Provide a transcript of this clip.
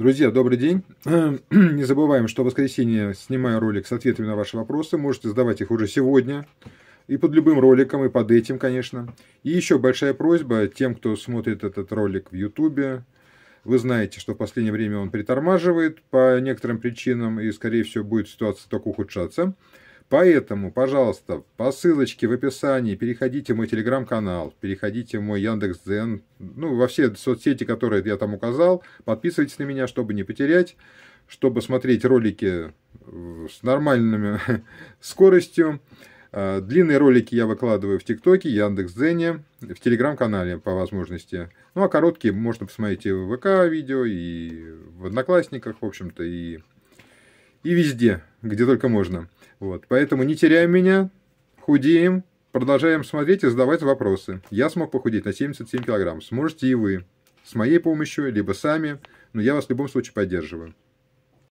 Друзья, добрый день. Не забываем, что в воскресенье снимаю ролик с ответами на ваши вопросы. Можете задавать их уже сегодня. И под любым роликом, и под этим, конечно. И еще большая просьба тем, кто смотрит этот ролик в Ютубе. Вы знаете, что в последнее время он притормаживает по некоторым причинам, и, скорее всего, будет ситуация только ухудшаться. Поэтому, пожалуйста, по ссылочке в описании переходите в мой телеграм-канал, переходите в мой Яндекс.Дзен, ну, во все соцсети, которые я там указал. Подписывайтесь на меня, чтобы не потерять, чтобы смотреть ролики с нормальной скоростью. А, длинные ролики я выкладываю в ТикТоке, Яндекс.Дзене, в Телеграм-канале по возможности. Ну, а короткие можно посмотреть и в ВК-видео, и в Одноклассниках, в общем-то, и, и везде где только можно. Вот. Поэтому не теряем меня, худеем, продолжаем смотреть и задавать вопросы. Я смог похудеть на 77 килограмм. Сможете и вы. С моей помощью, либо сами. Но я вас в любом случае поддерживаю.